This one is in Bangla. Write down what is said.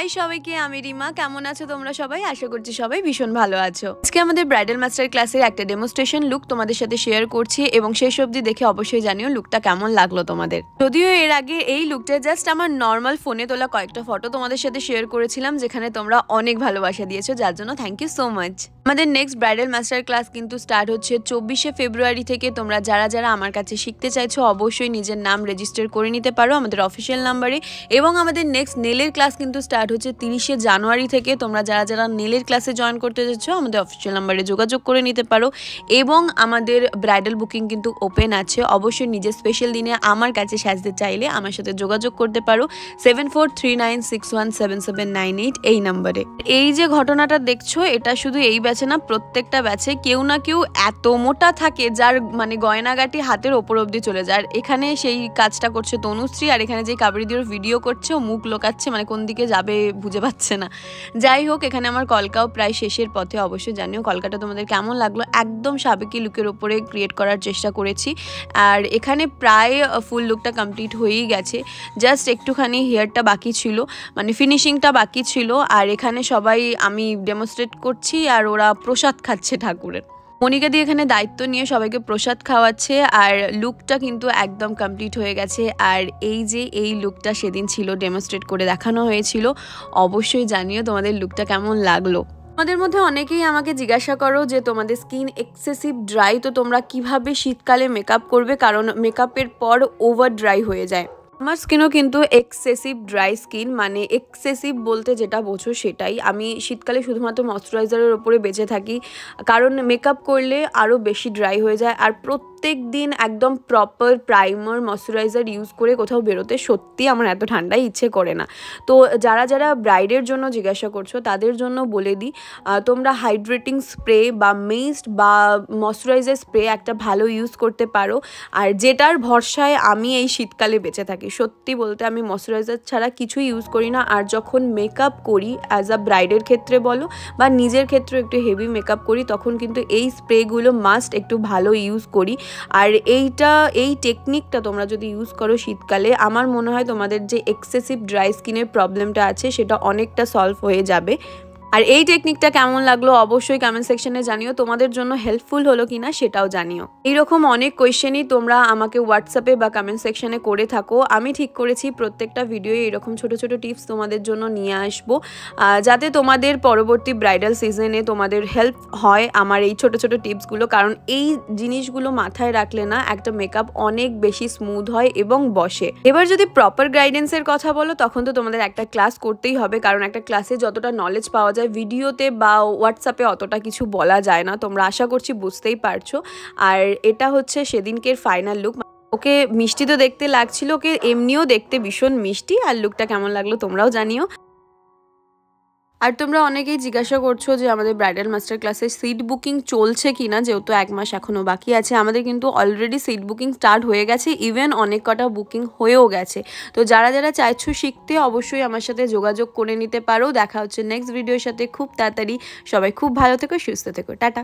হাই সবাইকে আমি রিমা কেমন আছো তোমরা সবাই আশা করছি সবাই ভীষণ ভালো আছো আজকে আমাদের ব্রাইডাল মাস্টার ক্লাসের একটা ডেমোস্ট্রেশন লুক তোমাদের সাথে শেয়ার করছি এবং শেষ অবধি দেখে অবশ্যই জানিও লুকটা কেমন লাগলো তোমাদের যদিও এর আগে এই লুকটা জাস্ট আমার নর্মাল ফোনে তোলা কয়েকটা ফটো তোমাদের সাথে শেয়ার করেছিলাম যেখানে তোমরা অনেক ভালোবাসা দিয়েছো যার জন্য থ্যাংক ইউ সো মাচ আমাদের নেক্সট ব্রাইডাল মাস্টার ক্লাস কিন্তু স্টার্ট হচ্ছে চব্বিশে ফেব্রুয়ারি থেকে তোমরা যারা যারা আমার কাছে শিখতে চাইছো অবশ্যই নিজের নাম রেজিস্টার করে নিতে পারো আমাদের অফিসিয়াল নাম্বারে এবং আমাদের নেক্সট নেলের ক্লাস কিন্তু স্টার্ট হচ্ছে তিরিশে জানুয়ারি থেকে তোমরা যারা যারা নেলের ক্লাসে জয়েন করতে চাইছো আমাদের অফিসিয়াল নাম্বারে যোগাযোগ করে নিতে পারো এবং আমাদের ব্রাইডাল বুকিং কিন্তু ওপেন আছে অবশ্যই নিজের স্পেশাল দিনে আমার কাছে সাজতে চাইলে আমার সাথে যোগাযোগ করতে পারো seven four three nine six one seven seven nine eight এই নাম্বারে এই যে ঘটনাটা দেখছো এটা শুধু এই ব্যাচে না প্রত্যেকটা ব্যাচে কেউ না কেউ এত মোটা থাকে যার মানে গয়নাগাটি হাতের ওপর অব্দি চলে যায় আর এখানে সেই কাজটা করছে তনুশ্রী আর এখানে যে কাবেরিদিওর ভিডিও করছে ও মুখ লোকাচ্ছে মানে কোন দিকে যাবে বুঝে পাচ্ছে না যাই হোক এখানে আমার কলকাও প্রায় শেষের পথে অবশ্যই জানিও কলকাটা তোমাদের কেমন লাগলো একদম সাবেকি লুকের ওপরে ক্রিয়েট করার চেষ্টা করেছি আর এখানে প্রায় ফুল লুকটা কমপ্লিট হয়েই গেছে জাস্ট একটুখানি হেয়ারটা বাকি ছিল মানে ফিনিশিংটা বাকি ছিল আর এখানে সবাই আমি ডেমোস্ট্রেট করছি আর ওরা ওরা প্রসাদ খাচ্ছে ঠাকুরের মনিকা দিয়ে এখানে দায়িত্ব নিয়ে সবাইকে প্রসাদ খাওয়াচ্ছে আর লুকটা কিন্তু একদম কমপ্লিট হয়ে গেছে আর এই যে এই লুকটা সেদিন ছিল ডেমনস্ট্রেট করে দেখানো হয়েছিল অবশ্যই জানিও তোমাদের লুকটা কেমন লাগলো তোমাদের মধ্যে অনেকেই আমাকে জিজ্ঞাসা করো যে তোমাদের স্কিন এক্সেসিভ ড্রাই তো তোমরা কিভাবে শীতকালে মেকআপ করবে কারণ মেকআপের পর ওভার ড্রাই হয়ে যায় আমার স্কিনও কিন্তু এক্সেসিভ ড্রাই স্কিন মানে এক্সেসিভ বলতে যেটা বোঝো সেটাই আমি শীতকালে শুধুমাত্র ময়শ্চারাইজারের ওপরে বেঁচে থাকি কারণ মেকআপ করলে আরও বেশি ড্রাই হয়ে যায় আর প্রত্যেক প্রত্যেক দিন একদম প্রপার প্রাইমার ময়শ্চারাইজার ইউজ করে কোথাও বেরোতে সত্যি আমার এত ঠান্ডায় ইচ্ছে করে না তো যারা যারা ব্রাইডের জন্য জিজ্ঞাসা করছো তাদের জন্য বলে দিই তোমরা হাইড্রেটিং স্প্রে বা মিস্ট বা ময়শ্চারাইজার স্প্রে একটা ভালো ইউজ করতে পারো আর যেটার ভরসায় আমি এই শীতকালে বেঁচে থাকি সত্যি বলতে আমি ময়শ্চারাইজার ছাড়া কিছুই ইউজ করি না আর যখন মেকআপ করি অ্যাজ আ ব্রাইডের ক্ষেত্রে বলো বা নিজের ক্ষেত্রে একটু হেভি মেকআপ করি তখন কিন্তু এই স্প্রেগুলো মাস্ট একটু ভালো ইউজ করি আর এইটা এই টেকনিকটা তোমরা যদি ইউজ করো শীতকালে আমার মনে হয় তোমাদের যে এক্সেসিভ ড্রাই স্কিনের প্রবলেমটা আছে সেটা অনেকটা সলভ হয়ে যাবে আর এই টেকনিকটা কেমন লাগলো অবশ্যই কমেন্ট সেকশনে জানিও তোমাদের জন্য হেল্পফুল হলো কিনা সেটাও জানিও এইরকম অনেক কোয়েশ্চেনই তোমরা আমাকে হোয়াটসঅ্যাপে বা কমেন্ট সেকশনে করে থাকো আমি ঠিক করেছি প্রত্যেকটা ভিডিও এরকম ছোট ছোট টিপস তোমাদের জন্য নিয়ে আসবো যাতে তোমাদের পরবর্তী ব্রাইডাল সিজনে তোমাদের হেল্প হয় আমার এই ছোট ছোট টিপসগুলো কারণ এই জিনিসগুলো মাথায় রাখলে না একটা মেকআপ অনেক বেশি স্মুথ হয় এবং বসে এবার যদি প্রপার গাইডেন্সের কথা বলো তখন তো তোমাদের একটা ক্লাস করতেই হবে কারণ একটা ক্লাসে যতটা নলেজ পাওয়া যায় যায় ভিডিওতে বা হোয়াটসঅ্যাপে অতটা কিছু বলা যায় না তোমরা আশা করছি বুঝতেই পারছো আর এটা হচ্ছে সেদিনকের ফাইনাল লুক ওকে মিষ্টি তো দেখতে লাগছিল ওকে এমনিও দেখতে ভীষণ মিষ্টি আর লুকটা কেমন লাগলো তোমরাও জানিও আর তোমরা অনেকেই জিজ্ঞাসা করছো যে আমাদের ব্রাইডাল মাস্টার ক্লাসে সিট বুকিং চলছে কি না যেহেতু এক মাস এখনও বাকি আছে আমাদের কিন্তু অলরেডি সিট বুকিং স্টার্ট হয়ে গেছে ইভেন অনেক কটা বুকিং হয়েও গেছে তো যারা যারা চাইছো শিখতে অবশ্যই আমার সাথে যোগাযোগ করে নিতে পারো দেখা হচ্ছে নেক্সট ভিডিওর সাথে খুব তাড়াতাড়ি সবাই খুব ভালো থেকো সুস্থ থেকো টাটা